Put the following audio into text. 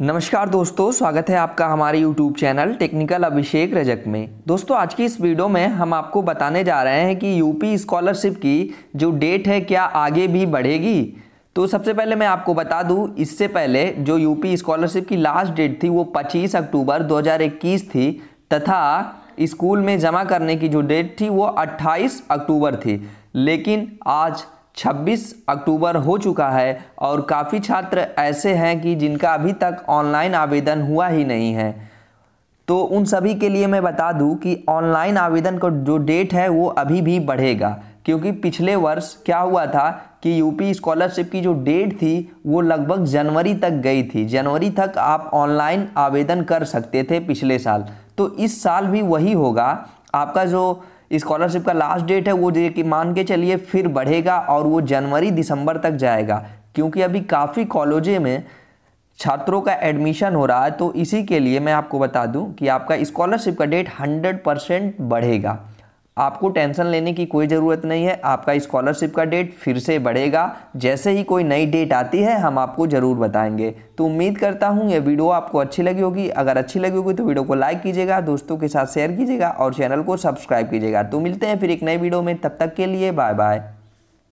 नमस्कार दोस्तों स्वागत है आपका हमारे YouTube channel technical Abhishek Rajak में दोस्तों आज की इस वीडियो में हम आपको बताने जा रहे हैं कि यूपी स्कॉलरशिप की जो डेट है क्या आगे भी बढ़ेगी तो सबसे पहले मैं आपको बता दूं इससे पहले जो यूपी स्कॉलरशिप की लास्ट डेट थी वो 25 अक्टूबर 2021 थी तथा स्कूल में जमा करने की जो डेट थी वो अट्ठाईस अक्टूबर थी लेकिन आज 26 अक्टूबर हो चुका है और काफ़ी छात्र ऐसे हैं कि जिनका अभी तक ऑनलाइन आवेदन हुआ ही नहीं है तो उन सभी के लिए मैं बता दूं कि ऑनलाइन आवेदन का जो डेट है वो अभी भी बढ़ेगा क्योंकि पिछले वर्ष क्या हुआ था कि यूपी स्कॉलरशिप की जो डेट थी वो लगभग जनवरी तक गई थी जनवरी तक आप ऑनलाइन आवेदन कर सकते थे पिछले साल तो इस साल भी वही होगा आपका जो स्कॉलरशिप का लास्ट डेट है वो ये कि मान के चलिए फिर बढ़ेगा और वो जनवरी दिसंबर तक जाएगा क्योंकि अभी काफ़ी कॉलेजे में छात्रों का एडमिशन हो रहा है तो इसी के लिए मैं आपको बता दूं कि आपका स्कॉलरशिप का डेट 100 परसेंट बढ़ेगा आपको टेंशन लेने की कोई ज़रूरत नहीं है आपका स्कॉलरशिप का डेट फिर से बढ़ेगा जैसे ही कोई नई डेट आती है हम आपको ज़रूर बताएंगे तो उम्मीद करता हूँ ये वीडियो आपको अच्छी लगी होगी अगर अच्छी लगी होगी तो वीडियो को लाइक कीजिएगा दोस्तों के साथ शेयर कीजिएगा और चैनल को सब्सक्राइब कीजिएगा तो मिलते हैं फिर एक नई वीडियो में तब तक के लिए बाय बाय